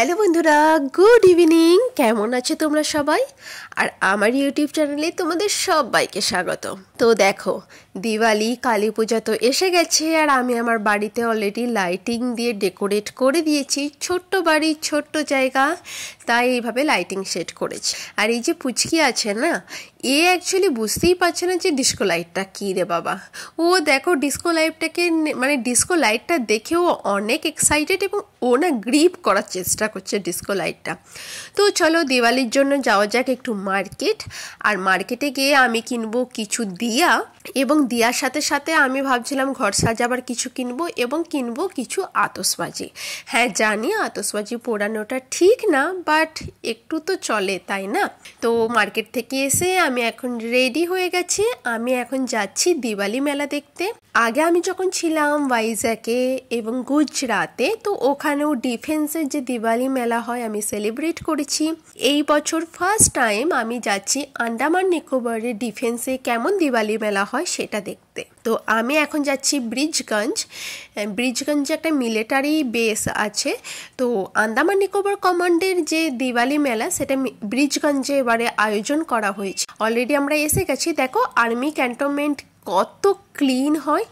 Hello বন্ধুরা good evening কেমন আছো তোমরা সবাই আর আমার ইউটিউব চ্যানেলে তোমাদের সবাইকে স্বাগত তো দেখো দিওয়ালি কালী পূজা তো এসে গেছে আর আমি আমার বাড়িতে অলরেডি লাইটিং দিয়ে ডেকোরেট করে দিয়েছি ছোট্ট বাড়ি ছোট্ট জায়গা তাই এইভাবে লাইটিং সেট করেছি আর এই যে পুচকি আছে না এ অ্যাকচুয়ালি বুঝতেই পারছে না যে ডিস্কো লাইটটা কী রে বাবা ও দেখো ডিস্কো লাইটটাকে মানে ডিস্কো লাইটটা দেখে ও অনেক এক্সাইটেড এবং ও না গ্রিপ করার চেষ্টা করছে ডিস্কো লাইটটা তো চলো দিওয়ালির জন্য যাওয়া যাক একটু মার্কেট আর মার্কেটে গিয়ে আমি কিনবো কিছু দিয়া এবং দেওয়ার সাথে সাথে আমি ভাবছিলাম ঘর সাজাবার কিছু কিনবো এবং কিনবো কিছু আতসবাজি হ্যাঁ জানি আতসবাজি পোড়ানোটা ঠিক না বাট একটু তো চলে তাই না তো মার্কেট থেকে এসে আমি এখন রেডি হয়ে গেছি আমি এখন যাচ্ছি দিওয়ালি মেলা দেখতে আগে আমি যখন ছিলাম ভাইজ্যাকে এবং গুজরাতে তো ওখানেও ডিফেন্সের যে দিওয়ালি মেলা হয় আমি সেলিব্রেট করেছি এই বছর ফার্স্ট টাইম আমি যাচ্ছি আন্দামান নিকোবরের ডিফেন্সে কেমন দিওয়ালি মেলা হয় সেটা দেখতে তো আমি এখন যাচ্ছি ব্রিজগঞ্জ ব্রিজগঞ্জে একটা মিলিটারি বেস আছে তো আন্দামান নিকোবর কমান্ডের যে দিওয়ালি মেলা সেটা ব্রিজগঞ্জে এবারে আয়োজন করা হয়েছে অলরেডি আমরা এসে গেছি দেখো আর্মি ক্যান্টনমেন্ট কত ক্লিন হয়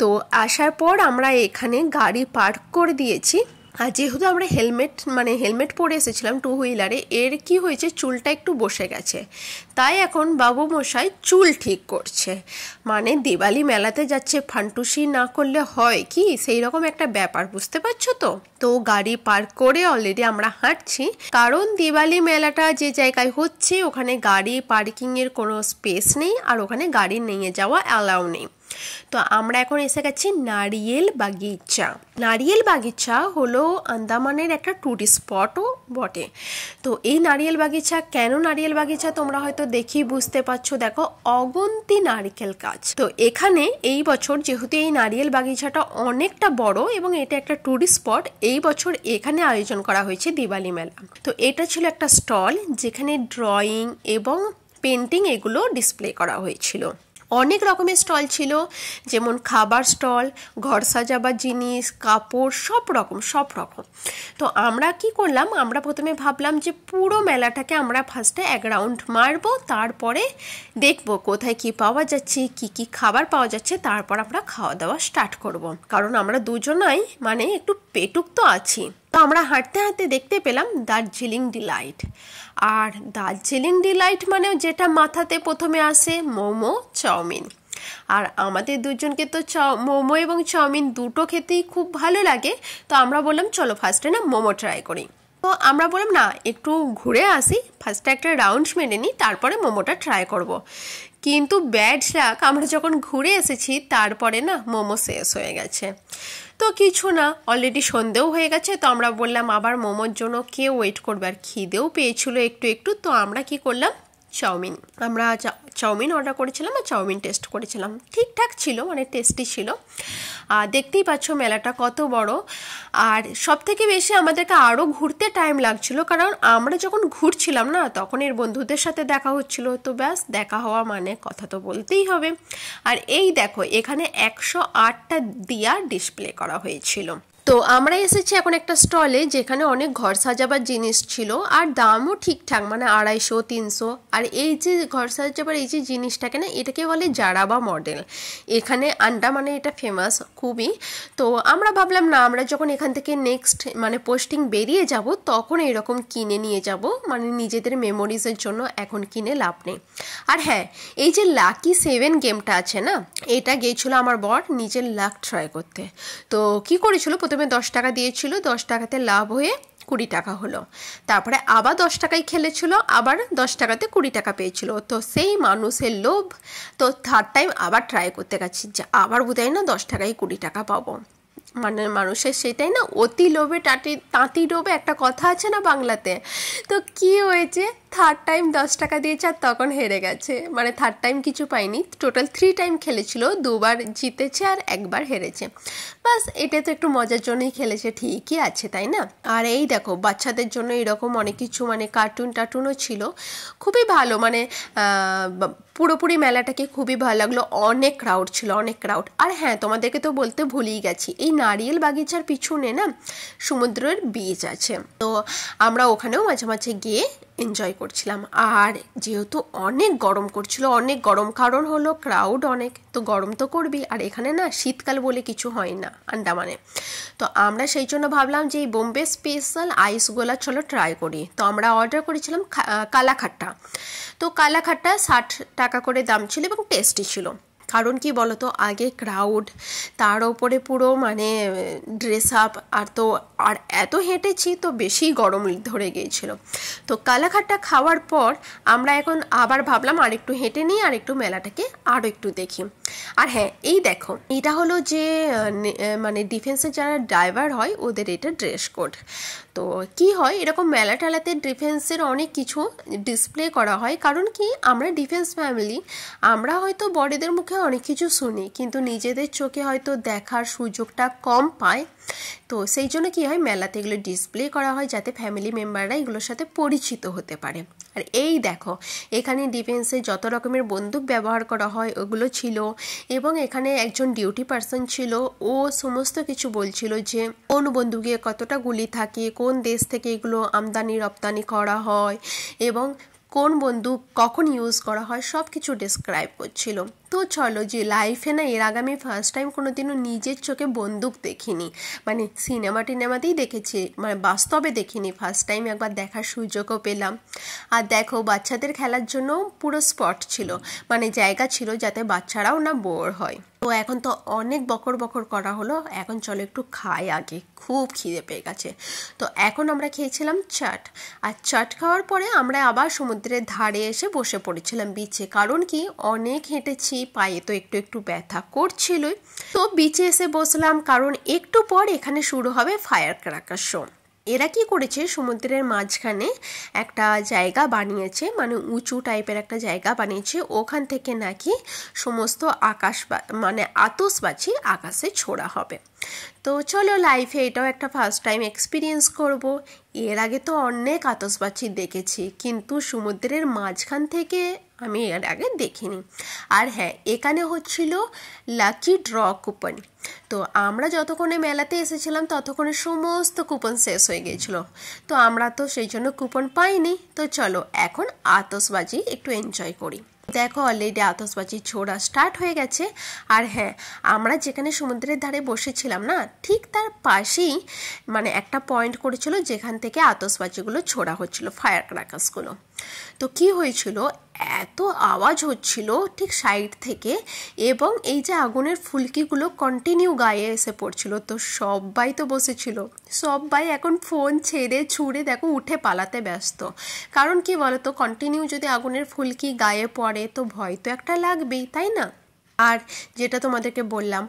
তো আসার পর আমরা এখানে গাড়ি পার্ক করে দিয়েছি আর যেহেতু আমরা হেলমেট মানে হেলমেট পরে এসেছিলাম টু হুইলারে এর কি হয়েছে চুলটা একটু বসে গেছে তাই এখন বাবু মশাই চুল ঠিক করছে মানে দিওয়ালি মেলাতে যাচ্ছে ফান্টুসি না করলে হয় কি সেই রকম একটা ব্যাপার বুঝতে পারছো তো তো গাড়ি পার্ক করে অলরেডি আমরা হাঁটছি কারণ দিওয়ালি মেলাটা যে জায়গায় হচ্ছে ওখানে গাড়ি পার্কিংয়ের কোনো স্পেস নেই আর ওখানে গাড়ি নিয়ে যাওয়া অ্যালাউ নেই তো আমরা এখন এসে গেছি নারিয়েল বাগিচা নারিয়েল বাগিচা হলো আন্দামানের একটা টুরিস্ট স্পটও বটে তো এই নারিয়েল বাগিচা কেন নারিয়েল বাগিচা তোমরা হয়তো দেখি বুঝতে পারছো দেখো অগন্তি নারিকেল গাছ তো এখানে এই বছর যেহেতু এই নারিয়েল বাগিচাটা অনেকটা বড় এবং এটা একটা টুরিস্ট স্পট এই বছর এখানে আয়োজন করা হয়েছে দিওয়ালি মেলা তো এটা ছিল একটা স্টল যেখানে ড্রয়িং এবং পেন্টিং এগুলো ডিসপ্লে করা হয়েছিল অনেক রকমের স্টল ছিল যেমন খাবার স্টল ঘর সাজাবার জিনিস কাপড় সব রকম সব রকম তো আমরা কি করলাম আমরা প্রথমে ভাবলাম যে পুরো মেলাটাকে আমরা ফার্স্টে এক রাউন্ড মারবো তারপরে দেখবো কোথায় কি পাওয়া যাচ্ছে কি কি খাবার পাওয়া যাচ্ছে তারপর আমরা খাওয়া দাওয়া স্টার্ট করব কারণ আমরা দুজনাই মানে একটু পেটুক তো আছি তো আমরা হাঁটতে হাঁটতে দেখতে পেলাম দার্জিলিং ডিলাইট আর দার্জিলিং ডিলাইট মানে যেটা মাথাতে প্রথমে আসে মোমো চাউমিন আর আমাদের দুজনকে তো চ মোমো এবং চাউমিন দুটো খেতেই খুব ভালো লাগে তো আমরা বললাম চলো ফার্স্টে না মোমো ট্রাই করি তো আমরা বললাম না একটু ঘুরে আসি ফার্স্টে একটা রাউন্ড মেনে নিই তারপরে মোমোটা ট্রাই করব। কিন্তু ব্যাড লাক আমরা যখন ঘুরে এসেছি তারপরে না মোমো শেষ হয়ে গেছে তো কিছু না অলরেডি সন্ধেও হয়ে গেছে তো আমরা বললাম আবার মোমোর জন্য কে ওয়েট করবে আর খিদেও পেয়েছিল একটু একটু তো আমরা কি করলাম চাউমিন আমরা চাউমিন অর্ডার করেছিলাম আর চাউমিন টেস্ট করেছিলাম ঠিকঠাক ছিল মানে টেস্টি ছিল আর দেখতেই পাচ্ছ মেলাটা কত বড় আর সব থেকে বেশি আমাদেরকে আরও ঘুরতে টাইম লাগছিল কারণ আমরা যখন ঘুরছিলাম না তখন এর বন্ধুদের সাথে দেখা হচ্ছিল তো ব্যাস দেখা হওয়া মানে কথা তো বলতেই হবে আর এই দেখো এখানে একশো আটটা দিয়া ডিসপ্লে করা হয়েছিল তো আমরা এসেছি এখন একটা স্টলে যেখানে অনেক ঘর সাজাবার জিনিস ছিল আর দামও ঠিকঠাক মানে আড়াইশো তিনশো আর এই যে ঘর সাজাবার এই যে জিনিসটাকে না এটাকে বলে জারাবা মডেল এখানে আন্ডা মানে এটা ফেমাস খুবই তো আমরা ভাবলাম না আমরা যখন এখান থেকে নেক্সট মানে পোস্টিং বেরিয়ে যাব তখন এরকম কিনে নিয়ে যাব মানে নিজেদের মেমোরিজের জন্য এখন কিনে লাভ নেই আর হ্যাঁ এই যে লাকি সেভেন গেমটা আছে না এটা গিয়েছিল আমার বর নিজের লাক ট্রাই করতে তো কি করেছিল প্রথমে প্রথমে দশ টাকা দিয়েছিল দশ টাকাতে লাভ হয়ে কুড়ি টাকা হলো তারপরে আবার দশ টাকায় খেলেছিল আবার দশ টাকাতে কুড়ি টাকা পেয়েছিল তো সেই মানুষের লোভ তো থার্ড টাইম আবার ট্রাই করতে গেছি যে আবার বোধহয় না দশ টাকায় কুড়ি টাকা পাবো মানে মানুষের সেটাই না অতি লোভে টাটি তাঁতি লোভে একটা কথা আছে না বাংলাতে তো কি হয়েছে থার্ড টাইম দশ টাকা দিয়েছে আর তখন হেরে গেছে মানে থার্ড টাইম কিছু পাইনি টোটাল থ্রি টাইম খেলেছিল দুবার জিতেছে আর একবার হেরেছে বাস এটা তো একটু মজার জন্যই খেলেছে ঠিকই আছে তাই না আর এই দেখো বাচ্চাদের জন্য এরকম অনেক কিছু মানে কার্টুন টার্টুনও ছিল খুবই ভালো মানে পুরোপুরি মেলাটাকে খুবই ভালো লাগলো অনেক ক্রাউড ছিল অনেক ক্রাউড আর হ্যাঁ তোমাদেরকে তো বলতে ভুলেই গেছি এই নারিয়েল বাগিচার পিছনে না সমুদ্রের বীজ আছে তো আমরা ওখানেও মাঝে মাঝে গিয়ে এনজয় করছিলাম আর যেহেতু অনেক গরম করছিল অনেক গরম কারণ হলো ক্রাউড অনেক তো গরম তো করবি আর এখানে না শীতকাল বলে কিছু হয় না আন্ডামানে তো আমরা সেই জন্য ভাবলাম যে এই বোম্বে স্পেশাল আইসগোলা চলো ট্রাই করি তো আমরা অর্ডার করেছিলাম কালাখাট্টা তো কালাখাট্টা ষাট টাকা করে দাম ছিল এবং টেস্টি ছিল কারণ কি বলতো আগে ক্রাউড তার ওপরে পুরো মানে ড্রেস আপ আর তো আর এত হেঁটেছি তো বেশি গরম ধরে গিয়েছিল তো কালাঘাটটা খাওয়ার পর আমরা এখন আবার ভাবলাম আর একটু হেঁটে নিই আর একটু মেলাটাকে আরও একটু দেখি আর হ্যাঁ এই দেখো এটা হলো যে মানে ডিফেন্সের যারা ড্রাইভার হয় ওদের এটা ড্রেস কোড তো কি হয় এরকম মেলা টেলাতে ডিফেন্সের অনেক কিছু ডিসপ্লে করা হয় কারণ কি আমরা ডিফেন্স ফ্যামিলি আমরা হয়তো বড়দের মুখে অনেক কিছু শুনি কিন্তু নিজেদের চোখে হয়তো দেখার সুযোগটা কম পায় তো সেই জন্য কী হয় মেলাতে এগুলো ডিসপ্লে করা হয় যাতে ফ্যামিলি মেম্বাররা এগুলোর সাথে পরিচিত হতে পারে আর এই দেখো এখানে ডিফেন্সে যত রকমের বন্দুক ব্যবহার করা হয় ওগুলো ছিল এবং এখানে একজন ডিউটি পার্সন ছিল ও সমস্ত কিছু বলছিল যে কোন বন্দুকে কতটা গুলি থাকে কোন দেশ থেকে এগুলো আমদানি রপ্তানি করা হয় এবং কোন বন্দুক কখন ইউজ করা হয় সব কিছু ডিসক্রাইব করছিল তো চলো যে লাইফে না এর আগে আমি ফার্স্ট টাইম কোনো দিনও নিজের চোখে বন্দুক দেখিনি মানে সিনেমা টিনেমাতেই দেখেছি মানে বাস্তবে দেখিনি ফার্স্ট টাইম একবার দেখার সুযোগও পেলাম আর দেখো বাচ্চাদের খেলার জন্য পুরো স্পট ছিল মানে জায়গা ছিল যাতে বাচ্চারাও না বোর হয় তো এখন তো অনেক বকর বকর করা হলো এখন চলো একটু খাই আগে খুব খিদে পেয়ে গেছে তো এখন আমরা খেয়েছিলাম চাট আর চাট খাওয়ার পরে আমরা আবার সমুদ্রের ধারে এসে বসে পড়েছিলাম বিচে কারণ কি অনেক হেঁটেছি কি পায়ে তো একটু একটু ব্যথা করছিলই তো বিচে এসে বসলাম কারণ একটু পর এখানে শুরু হবে ফায়ার ক্রাকার শো এরা কি করেছে সমুদ্রের মাঝখানে একটা জায়গা বানিয়েছে মানে উঁচু টাইপের একটা জায়গা বানিয়েছে ওখান থেকে নাকি সমস্ত আকাশ মানে আতসবাজি আকাশে ছোড়া হবে তো চলো লাইফে এটাও একটা ফার্স্ট টাইম এক্সপিরিয়েন্স করব এর আগে তো অনেক আতসবাজি দেখেছি কিন্তু সমুদ্রের মাঝখান থেকে আমি এর আগে দেখিনি আর হ্যাঁ এখানে হচ্ছিল লাকি ড্র কুপন তো আমরা যতক্ষণে মেলাতে এসেছিলাম ততক্ষণে সমস্ত কুপন শেষ হয়ে গিয়েছিল তো আমরা তো সেই জন্য কুপন পাইনি তো চলো এখন আতসবাজি একটু এনজয় করি দেখো অলরেডি আতসবাজির ছোড়া স্টার্ট হয়ে গেছে আর হ্যাঁ আমরা যেখানে সমুদ্রের ধারে বসেছিলাম না ঠিক তার পাশেই মানে একটা পয়েন্ট করেছিল যেখান থেকে আতসবাজিগুলো ছোড়া হচ্ছিল ফায়ার ক্রাকাসগুলো তো কি হয়েছিল এত আওয়াজ হচ্ছিল ঠিক সাইড থেকে এবং এই যে আগুনের ফুলকিগুলো কন্টিনিউ গায়ে এসে পড়ছিল তো সবাই তো বসেছিল সবাই এখন ফোন ছেড়ে ছুঁড়ে দেখো উঠে পালাতে ব্যস্ত কারণ কি বলতো কন্টিনিউ যদি আগুনের ফুলকি গায়ে পড়ে তো ভয় তো একটা লাগবেই তাই না আর যেটা তোমাদেরকে বললাম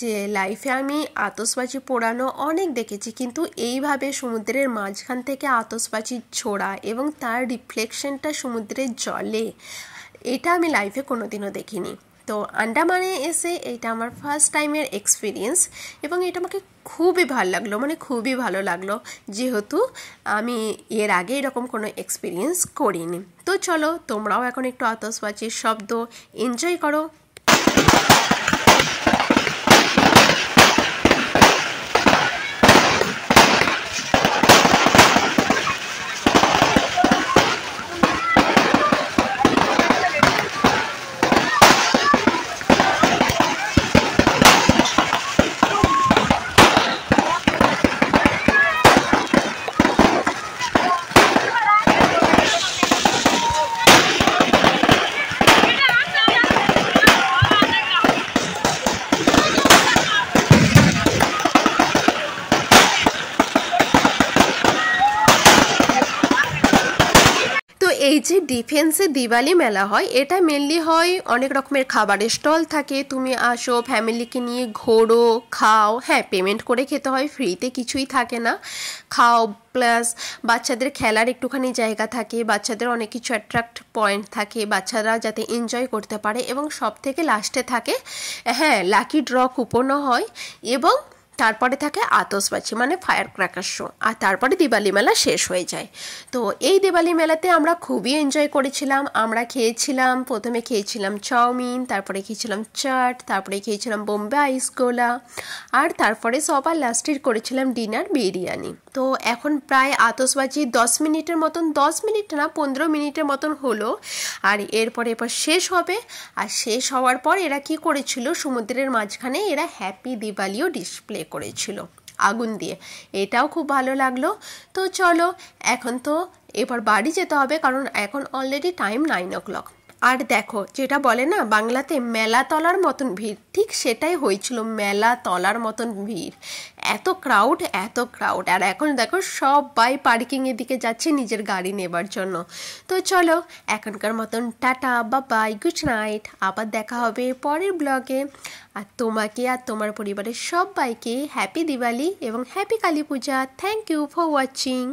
যে লাইফে আমি আতসবাজি পোড়ানো অনেক দেখেছি কিন্তু এইভাবে সমুদ্রের মাঝখান থেকে আতসবাজি ছোড়া এবং তার রিফ্লেকশনটা সমুদ্রের জলে এটা আমি লাইফে কোনোদিনও দেখিনি তো আন্ডামানে এসে এটা আমার ফার্স্ট টাইমের এক্সপিরিয়েন্স এবং এটা আমাকে খুবই ভালো লাগলো মানে খুবই ভালো লাগলো যেহেতু আমি এর আগে এরকম কোনো এক্সপিরিয়েন্স করিনি তো চলো তোমরাও এখন একটু আতসবাজির শব্দ এনজয় করো ডিফেন্সে দিওয়ালি মেলা হয় এটা মেনলি হয় অনেক রকমের খাবারের স্টল থাকে তুমি আসো ফ্যামিলিকে নিয়ে ঘোরো খাও হ্যাঁ পেমেন্ট করে খেতে হয় ফ্রিতে কিছুই থাকে না খাও প্লাস বাচ্চাদের খেলার একটুখানি জায়গা থাকে বাচ্চাদের অনেক কিছু অ্যাট্রাক্ট পয়েন্ট থাকে বাচ্চারা যাতে এনজয় করতে পারে এবং সব থেকে লাস্টে থাকে হ্যাঁ লাকি ড্র কুপনও হয় এবং তারপরে থাকে আতসবাজি মানে ফায়ার ক্র্যাকার শো আর তারপরে দিওয়ালি মেলা শেষ হয়ে যায় তো এই দিওয়ালি মেলাতে আমরা খুবই এনজয় করেছিলাম আমরা খেয়েছিলাম প্রথমে খেয়েছিলাম চাউমিন তারপরে খেয়েছিলাম চাট তারপরে খেয়েছিলাম বোম্বে আইসগোলা আর তারপরে সবার লাস্টের করেছিলাম ডিনার বিরিয়ানি তো এখন প্রায় আতসবাজি দশ মিনিটের মতন দশ মিনিট না পনেরো মিনিটের মতন হলো আর এরপরে এরপর শেষ হবে আর শেষ হওয়ার পর এরা কি করেছিল সমুদ্রের মাঝখানে এরা হ্যাপি দিওয়ালিও ডিসপ্লে করেছিল আগুন দিয়ে এটাও খুব ভালো লাগলো তো চলো এখন তো এবার বাড়ি যেতে হবে কারণ এখন already time nine o'clock আর দেখো যেটা বলে না বাংলাতে মেলা তলার মতন ভিড় ঠিক সেটাই হয়েছিল মেলা তলার মতন ভিড় এত ক্রাউড এত ক্রাউড আর এখন দেখো সবাই পার্কিংয়ের দিকে যাচ্ছে নিজের গাড়ি নেবার জন্য তো চলো এখনকার মতন টাটা বা বাই গুড নাইট আবার দেখা হবে পরের ব্লগে আর তোমাকে আর তোমার পরিবারের সবাইকে হ্যাপি দিওয়ালি এবং happy Kali Puja thank you for watching